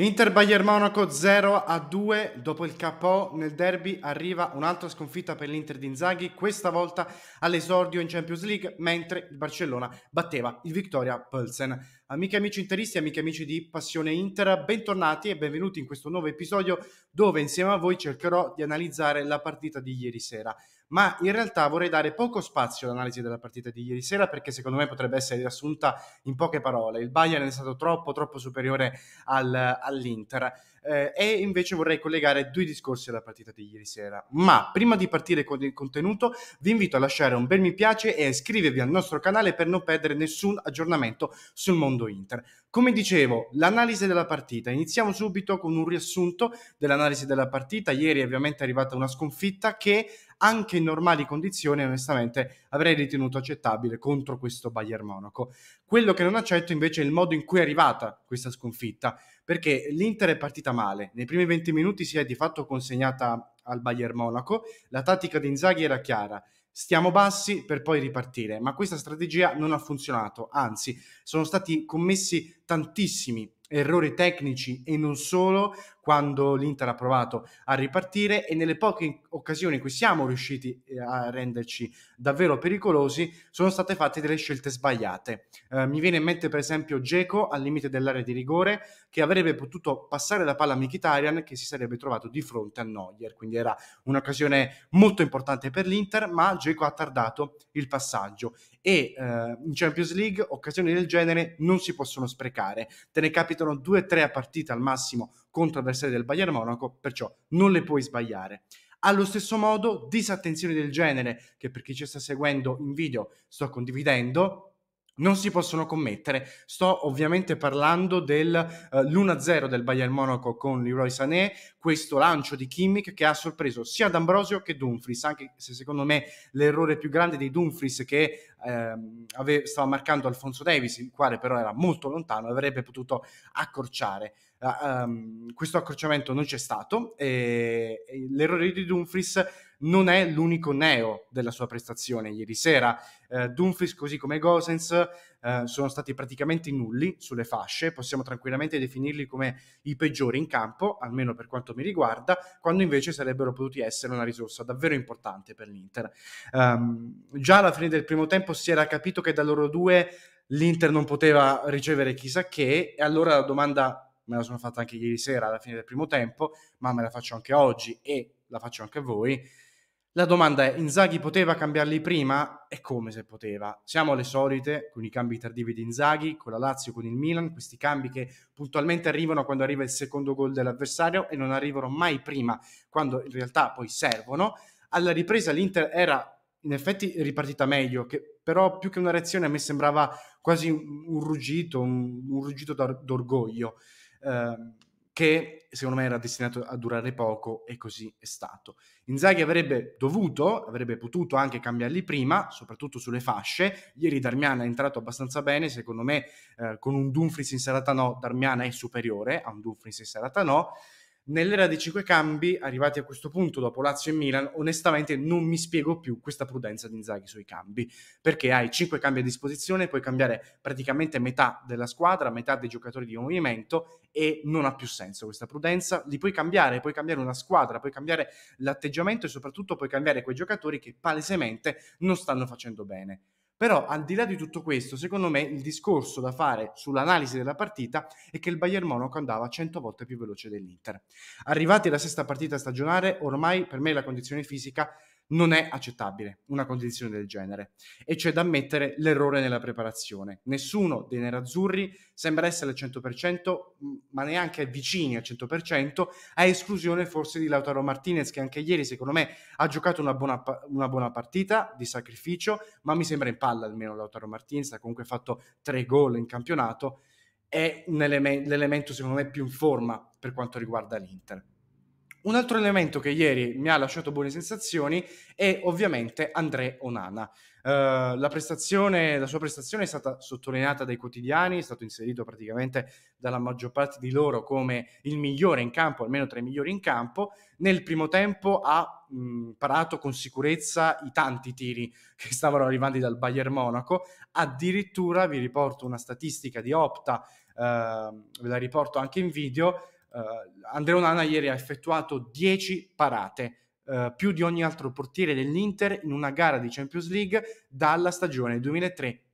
Inter Bayern Monaco 0 a 2 dopo il KO nel derby arriva un'altra sconfitta per l'Inter di Inzaghi, questa volta all'esordio in Champions League, mentre il Barcellona batteva il Victoria Pölsen. Amiche e amici interisti, amiche e amici di Passione Inter, bentornati e benvenuti in questo nuovo episodio dove insieme a voi cercherò di analizzare la partita di ieri sera ma in realtà vorrei dare poco spazio all'analisi della partita di ieri sera perché secondo me potrebbe essere riassunta in poche parole. Il Bayern è stato troppo, troppo superiore al, all'Inter eh, e invece vorrei collegare due discorsi alla partita di ieri sera. Ma prima di partire con il contenuto vi invito a lasciare un bel mi piace e a iscrivervi al nostro canale per non perdere nessun aggiornamento sul mondo Inter. Come dicevo, l'analisi della partita. Iniziamo subito con un riassunto dell'analisi della partita. Ieri ovviamente è arrivata una sconfitta che anche in normali condizioni onestamente avrei ritenuto accettabile contro questo Bayern Monaco. Quello che non accetto invece è il modo in cui è arrivata questa sconfitta, perché l'Inter è partita male, nei primi 20 minuti si è di fatto consegnata al Bayern Monaco, la tattica di Inzaghi era chiara, stiamo bassi per poi ripartire, ma questa strategia non ha funzionato, anzi sono stati commessi tantissimi errori tecnici e non solo, quando l'Inter ha provato a ripartire e nelle poche occasioni in cui siamo riusciti eh, a renderci davvero pericolosi sono state fatte delle scelte sbagliate. Eh, mi viene in mente per esempio Geco al limite dell'area di rigore che avrebbe potuto passare la palla a Mkhitaryan che si sarebbe trovato di fronte a Neuer, quindi era un'occasione molto importante per l'Inter, ma Geco ha tardato il passaggio e eh, in Champions League occasioni del genere non si possono sprecare. Te ne capitano 2-3 a partita al massimo contro avversari del Bayern Monaco, perciò non le puoi sbagliare. Allo stesso modo, disattenzioni del genere, che per chi ci sta seguendo in video sto condividendo, non si possono commettere. Sto ovviamente parlando dell'1-0 eh, del Bayern Monaco con Leroy Sané, questo lancio di Kimmich che ha sorpreso sia D'Ambrosio che Dumfries, anche se secondo me l'errore più grande di Dumfries che eh, ave- stava marcando Alfonso Davis, il quale però era molto lontano avrebbe potuto accorciare. Uh, um, questo accorciamento non c'è stato e l'errore di Dumfries non è l'unico neo della sua prestazione ieri sera. Eh, Dumfries, così come Gosens, eh, sono stati praticamente nulli sulle fasce, possiamo tranquillamente definirli come i peggiori in campo, almeno per quanto mi riguarda, quando invece sarebbero potuti essere una risorsa davvero importante per l'Inter. Um, già alla fine del primo tempo si era capito che da loro due l'Inter non poteva ricevere chissà che, e allora la domanda me la sono fatta anche ieri sera alla fine del primo tempo, ma me la faccio anche oggi e la faccio anche a voi. La domanda è, Inzaghi poteva cambiarli prima? E come se poteva? Siamo alle solite, con i cambi tardivi di Inzaghi, con la Lazio, con il Milan, questi cambi che puntualmente arrivano quando arriva il secondo gol dell'avversario e non arrivano mai prima, quando in realtà poi servono. Alla ripresa l'Inter era in effetti ripartita meglio, che, però più che una reazione a me sembrava quasi un ruggito, un, un ruggito d'or- d'orgoglio. Eh, che secondo me era destinato a durare poco e così è stato. Inzaghi avrebbe dovuto, avrebbe potuto anche cambiarli prima, soprattutto sulle fasce. Ieri Darmiana è entrato abbastanza bene, secondo me eh, con un Dumfries in serata no, Darmiana è superiore a un Dumfries in serata no. Nell'era dei cinque cambi, arrivati a questo punto dopo Lazio e Milan, onestamente non mi spiego più questa prudenza di Inzaghi sui cambi, perché hai cinque cambi a disposizione, puoi cambiare praticamente metà della squadra, metà dei giocatori di movimento e non ha più senso questa prudenza, li puoi cambiare, puoi cambiare una squadra, puoi cambiare l'atteggiamento e soprattutto puoi cambiare quei giocatori che palesemente non stanno facendo bene. Però al di là di tutto questo, secondo me il discorso da fare sull'analisi della partita è che il Bayern Monaco andava 100 volte più veloce dell'Inter. Arrivati alla sesta partita stagionale, ormai per me la condizione fisica non è accettabile una condizione del genere e c'è da ammettere l'errore nella preparazione. Nessuno dei nerazzurri sembra essere al 100%, mm, ma neanche vicini al 100%, a esclusione forse di Lautaro Martinez che anche ieri secondo me ha giocato una buona, una buona partita di sacrificio, ma mi sembra in palla almeno Lautaro Martinez, ha comunque fatto tre gol in campionato, è eleme- l'elemento secondo me più in forma per quanto riguarda l'Inter. Un altro elemento che ieri mi ha lasciato buone sensazioni è ovviamente André Onana. Uh, la, la sua prestazione è stata sottolineata dai quotidiani, è stato inserito praticamente dalla maggior parte di loro come il migliore in campo, almeno tra i migliori in campo. Nel primo tempo ha mh, parato con sicurezza i tanti tiri che stavano arrivando dal Bayern Monaco. Addirittura vi riporto una statistica di Opta, uh, ve la riporto anche in video eh, Andrea Onana ieri ha effettuato 10 parate, Uh, più di ogni altro portiere dell'Inter in una gara di Champions League dalla stagione 2003-2004.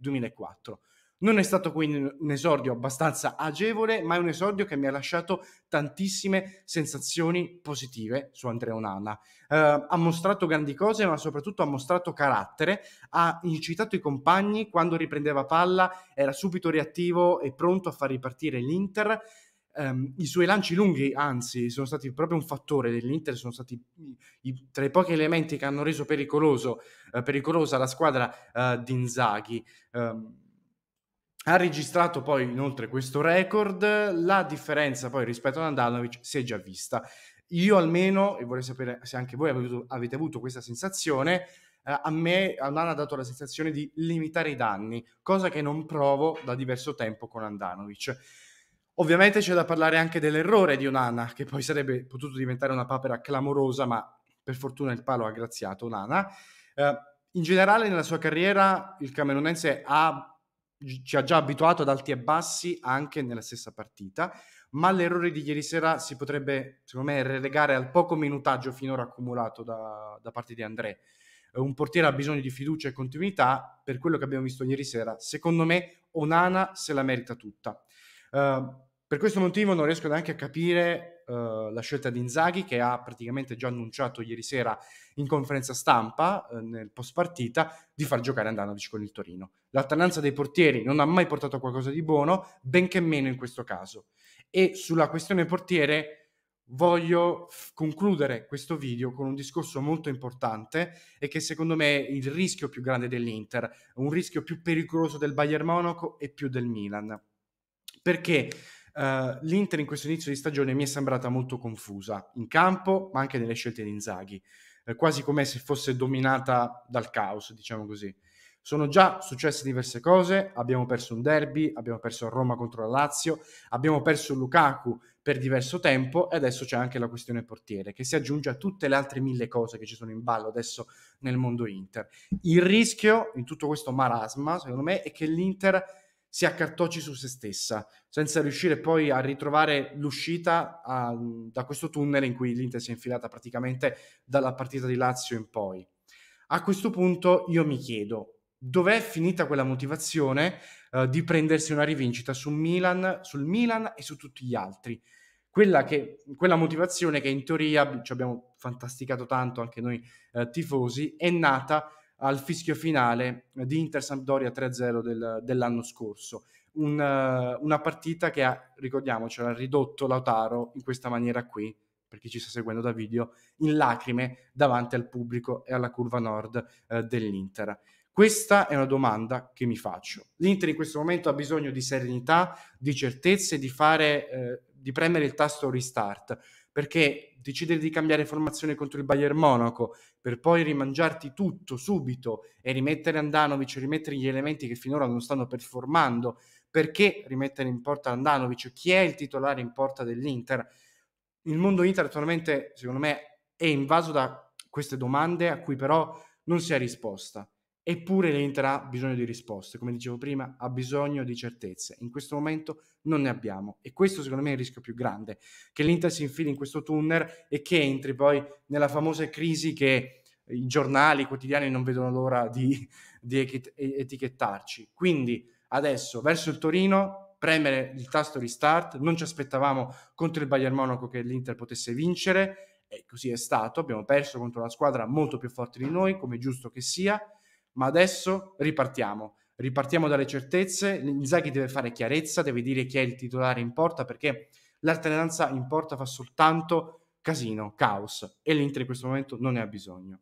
Non è stato quindi un esordio abbastanza agevole, ma è un esordio che mi ha lasciato tantissime sensazioni positive su Andrea Onana. Uh, ha mostrato grandi cose, ma soprattutto ha mostrato carattere, ha incitato i compagni, quando riprendeva palla era subito reattivo e pronto a far ripartire l'Inter Um, I suoi lanci lunghi, anzi, sono stati proprio un fattore dell'Inter, sono stati i, tra i pochi elementi che hanno reso pericoloso, uh, pericolosa la squadra uh, di Inzaghi. Um, ha registrato poi inoltre questo record, la differenza poi rispetto ad Andanovic si è già vista. Io almeno, e vorrei sapere se anche voi avete, avete avuto questa sensazione, Uh, a me Andano ha dato la sensazione di limitare i danni, cosa che non provo da diverso tempo con Andanovic. Ovviamente c'è da parlare anche dell'errore di Onana, che poi sarebbe potuto diventare una papera clamorosa, ma per fortuna il palo ha graziato Onana. Eh, in generale nella sua carriera il camerunense ha ci ha già abituato ad alti e bassi anche nella stessa partita, ma l'errore di ieri sera si potrebbe, secondo me, relegare al poco minutaggio finora accumulato da, da parte di André. Eh, un portiere ha bisogno di fiducia e continuità, per quello che abbiamo visto ieri sera, secondo me Onana se la merita tutta. Uh, per questo motivo non riesco neanche a capire uh, la scelta di Inzaghi che ha praticamente già annunciato ieri sera in conferenza stampa uh, nel post partita di far giocare Andanovic con il Torino. L'alternanza dei portieri non ha mai portato a qualcosa di buono, benché meno in questo caso. E sulla questione portiere voglio f- concludere questo video con un discorso molto importante e che secondo me è il rischio più grande dell'Inter, un rischio più pericoloso del Bayern Monaco e più del Milan. Perché eh, l'Inter in questo inizio di stagione mi è sembrata molto confusa in campo, ma anche nelle scelte di Inzaghi, eh, quasi come se fosse dominata dal caos, diciamo così. Sono già successe diverse cose, abbiamo perso un derby, abbiamo perso Roma contro la Lazio, abbiamo perso Lukaku per diverso tempo e adesso c'è anche la questione portiere che si aggiunge a tutte le altre mille cose che ci sono in ballo adesso nel mondo Inter. Il rischio in tutto questo marasma, secondo me, è che l'Inter si accartocci su se stessa, senza riuscire poi a ritrovare l'uscita a, da questo tunnel in cui l'Inter si è infilata praticamente dalla partita di Lazio in poi. A questo punto io mi chiedo, dov'è finita quella motivazione eh, di prendersi una rivincita su Milan, sul Milan e su tutti gli altri? Quella, che, quella motivazione che in teoria ci abbiamo fantasticato tanto anche noi eh, tifosi è nata al fischio finale di Inter-Sampdoria 3-0 del, dell'anno scorso. Un, uh, una partita che ha, ricordiamoci, ha ridotto Lautaro in questa maniera qui, per chi ci sta seguendo da video, in lacrime davanti al pubblico e alla curva nord uh, dell'Inter. Questa è una domanda che mi faccio. L'Inter in questo momento ha bisogno di serenità, di certezze, di, fare, eh, di premere il tasto restart, perché decidere di cambiare formazione contro il Bayern Monaco per poi rimangiarti tutto subito e rimettere Andanovic, rimettere gli elementi che finora non stanno performando, perché rimettere in porta Andanovic? Chi è il titolare in porta dell'Inter? Il mondo Inter attualmente, secondo me, è invaso da queste domande a cui però non si ha risposta. Eppure l'Inter ha bisogno di risposte, come dicevo prima, ha bisogno di certezze. In questo momento non ne abbiamo e questo secondo me è il rischio più grande, che l'Inter si infili in questo tunnel e che entri poi nella famosa crisi che i giornali, i quotidiani non vedono l'ora di, di etichettarci. Quindi adesso verso il Torino premere il tasto restart, non ci aspettavamo contro il Bayern Monaco che l'Inter potesse vincere e così è stato, abbiamo perso contro una squadra molto più forte di noi, come giusto che sia ma adesso ripartiamo. Ripartiamo dalle certezze, Inzaghi deve fare chiarezza, deve dire chi è il titolare in porta perché l'alternanza in porta fa soltanto casino, caos e l'Inter in questo momento non ne ha bisogno.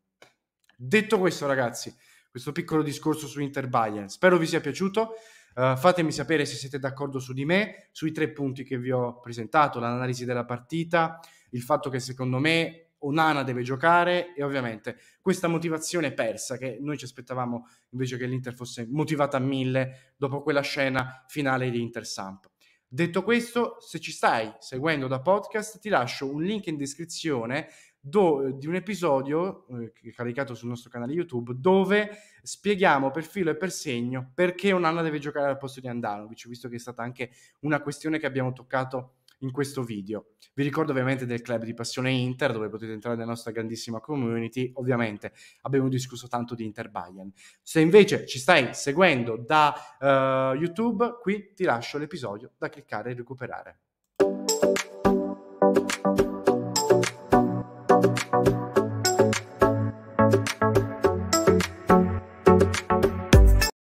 Detto questo ragazzi, questo piccolo discorso su Inter Bayern, spero vi sia piaciuto. Uh, fatemi sapere se siete d'accordo su di me, sui tre punti che vi ho presentato, l'analisi della partita, il fatto che secondo me Onana deve giocare e ovviamente questa motivazione persa che noi ci aspettavamo invece che l'Inter fosse motivata a mille dopo quella scena finale di Inter Samp. Detto questo, se ci stai seguendo da podcast, ti lascio un link in descrizione do, di un episodio eh, caricato sul nostro canale YouTube dove spieghiamo per filo e per segno perché Onana deve giocare al posto di Andanovic, visto che è stata anche una questione che abbiamo toccato in questo video. Vi ricordo ovviamente del club di Passione Inter dove potete entrare nella nostra grandissima community, ovviamente abbiamo discusso tanto di Inter Bayern. Se invece ci stai seguendo da uh, YouTube, qui ti lascio l'episodio da cliccare e recuperare.